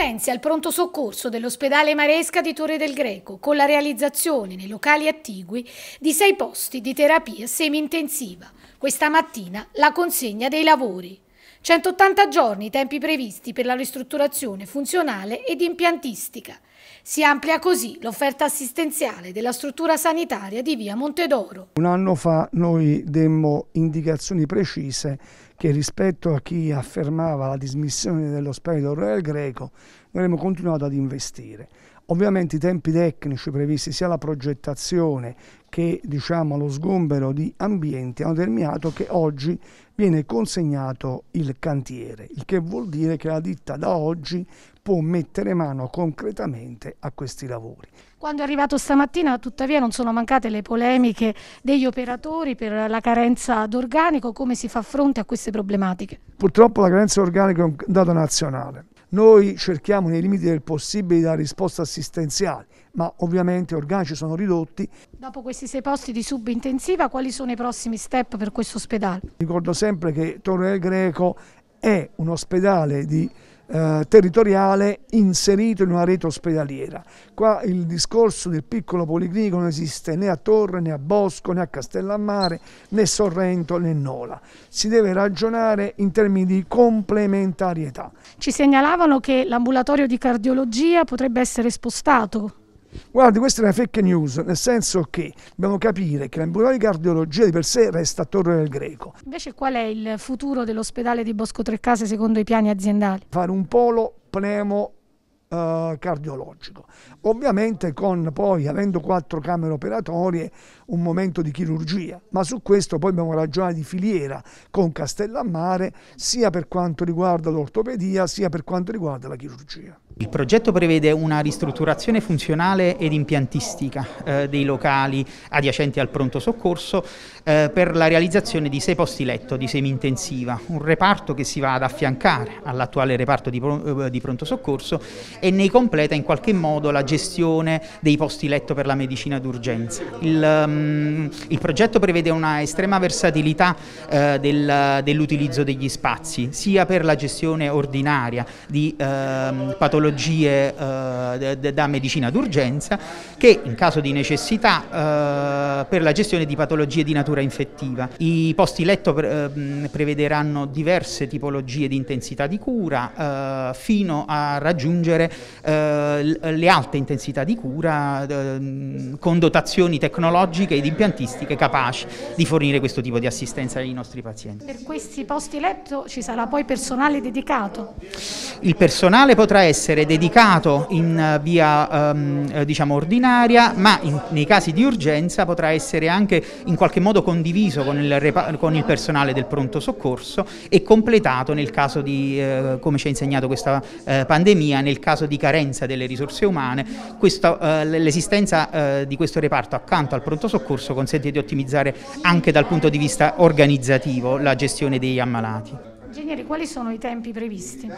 Partenze il pronto soccorso dell'ospedale Maresca di Torre del Greco con la realizzazione nei locali attigui di sei posti di terapia semi-intensiva. Questa mattina la consegna dei lavori. 180 giorni i tempi previsti per la ristrutturazione funzionale ed impiantistica. Si amplia così l'offerta assistenziale della struttura sanitaria di via Montedoro. Un anno fa noi demmo indicazioni precise che rispetto a chi affermava la dismissione dello spirito royal greco, noi abbiamo continuato ad investire. Ovviamente i tempi tecnici previsti sia alla progettazione che diciamo, allo sgombero di ambienti hanno determinato che oggi viene consegnato il cantiere, il che vuol dire che la ditta da oggi può mettere mano concretamente a questi lavori. Quando è arrivato stamattina, tuttavia, non sono mancate le polemiche degli operatori per la carenza d'organico. Come si fa fronte a queste problematiche? Purtroppo la carenza d'organico è un dato nazionale. Noi cerchiamo nei limiti del possibile di dare risposte assistenziali, ma ovviamente gli organici sono ridotti. Dopo questi sei posti di subintensiva, quali sono i prossimi step per questo ospedale? Ricordo sempre che Torre del Greco è un ospedale di eh, territoriale inserito in una rete ospedaliera. Qua il discorso del piccolo policlinico non esiste né a Torre, né a Bosco, né a Castellammare, né Sorrento, né Nola. Si deve ragionare in termini di complementarietà. Ci segnalavano che l'ambulatorio di cardiologia potrebbe essere spostato Guardi, questa è una fake news, nel senso che dobbiamo capire che l'ambulatorio di cardiologia di per sé resta a Torre del Greco. Invece qual è il futuro dell'ospedale di Bosco Trecase secondo i piani aziendali? Fare un polo pneumo eh, cardiologico. Ovviamente con poi, avendo quattro camere operatorie, un momento di chirurgia, ma su questo poi abbiamo ragionare di filiera con Castellammare, sia per quanto riguarda l'ortopedia, sia per quanto riguarda la chirurgia. Il progetto prevede una ristrutturazione funzionale ed impiantistica eh, dei locali adiacenti al pronto soccorso eh, per la realizzazione di sei posti letto di semi-intensiva, un reparto che si va ad affiancare all'attuale reparto di, eh, di, pronto soccorso e ne completa in qualche modo la gestione dei posti letto per la medicina d'urgenza. Il, um, il, progetto prevede una estrema versatilità eh, del, dell'utilizzo degli spazi, sia per la gestione ordinaria di ehm, patologie patologie eh, da medicina d'urgenza che in caso di necessità eh, per la gestione di patologie di natura infettiva. I posti letto pre eh, prevederanno diverse tipologie di intensità di cura eh, fino a raggiungere eh, le alte intensità di cura con dotazioni tecnologiche ed impiantistiche capaci di fornire questo tipo di assistenza ai nostri pazienti. Per questi posti letto ci sarà poi personale dedicato? Il personale potrà essere essere dedicato in eh, via ehm, eh, diciamo ordinaria, ma in, nei casi di urgenza potrà essere anche in qualche modo condiviso con il, con il personale del pronto soccorso e completato nel caso di, eh, come ci ha insegnato questa eh, pandemia, nel caso di carenza delle risorse umane. Eh, L'esistenza eh, di questo reparto accanto al pronto soccorso consente di ottimizzare anche dal punto di vista organizzativo la gestione degli ammalati. Ingegnere, quali sono i tempi previsti?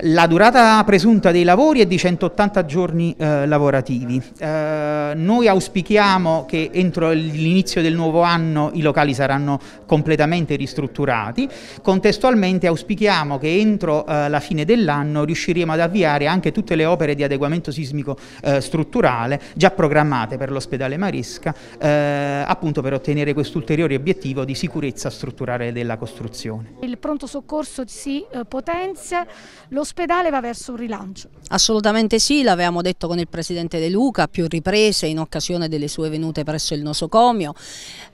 La durata presunta dei lavori è di 180 giorni eh, lavorativi. Eh, noi auspichiamo che entro l'inizio del nuovo anno i locali saranno completamente ristrutturati. Contestualmente auspichiamo che entro eh, la fine dell'anno riusciremo ad avviare anche tutte le opere di adeguamento sismico eh, strutturale già programmate per l'ospedale Maresca, eh, appunto per ottenere quest'ulteriore obiettivo di sicurezza strutturale della costruzione. Il pronto soccorso percorso si eh, potenzia, l'ospedale va verso un rilancio. Assolutamente sì, l'avevamo detto con il Presidente De Luca, più riprese in occasione delle sue venute presso il nosocomio,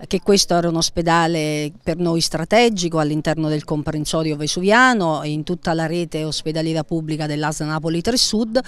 che questo era un ospedale per noi strategico all'interno del comprensorio vesuviano e in tutta la rete ospedaliera pubblica dell'AS Napoli 3 Sud,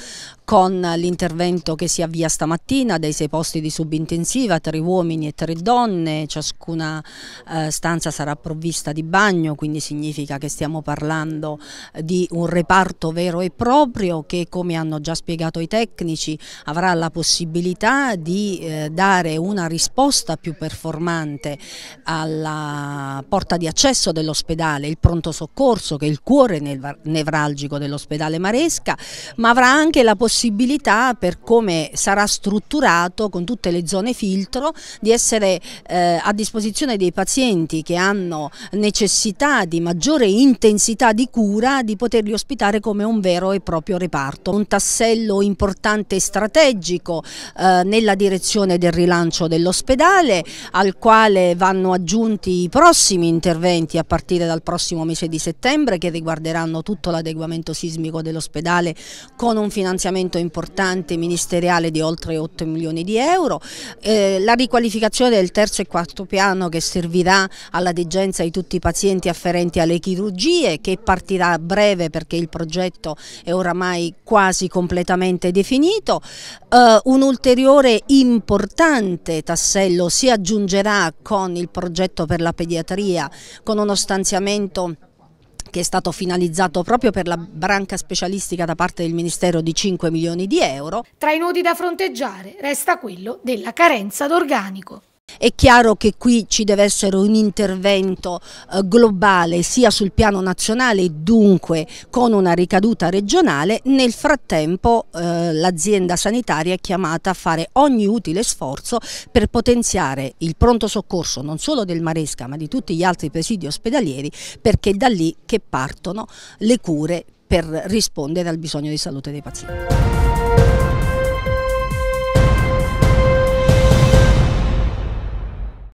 con l'intervento che si avvia stamattina dei sei posti di subintensiva, tre uomini e tre donne, ciascuna eh, stanza sarà provvista di bagno, quindi significa che stiamo stiamo parlando eh, di un reparto vero e proprio che come hanno già spiegato i tecnici avrà la possibilità di eh, dare una risposta più performante alla porta di accesso dell'ospedale, il pronto soccorso che è il cuore nevralgico dell'ospedale Maresca, ma avrà anche la possibilità per come sarà strutturato con tutte le zone filtro di essere eh, a disposizione dei pazienti che hanno necessità di maggiore intervento intensità di cura di poterli ospitare come un vero e proprio reparto. Un tassello importante e strategico eh, nella direzione del rilancio dell'ospedale al quale vanno aggiunti i prossimi interventi a partire dal prossimo mese di settembre che riguarderanno tutto l'adeguamento sismico dell'ospedale con un finanziamento importante ministeriale di oltre 8 milioni di euro, eh, la riqualificazione del terzo e quarto piano che servirà alla degenza di tutti i pazienti afferenti alle chirurgie strategie che partirà a breve perché il progetto è oramai quasi completamente definito. Eh, un ulteriore importante tassello si aggiungerà con il progetto per la pediatria con uno stanziamento che è stato finalizzato proprio per la branca specialistica da parte del Ministero di 5 milioni di euro. Tra i nodi da fronteggiare resta quello della carenza d'organico. È chiaro che qui ci deve essere un intervento eh, globale sia sul piano nazionale dunque con una ricaduta regionale, nel frattempo eh, l'azienda sanitaria è chiamata a fare ogni utile sforzo per potenziare il pronto soccorso non solo del Maresca ma di tutti gli altri presidi ospedalieri perché è da lì che partono le cure per rispondere al bisogno di salute dei pazienti.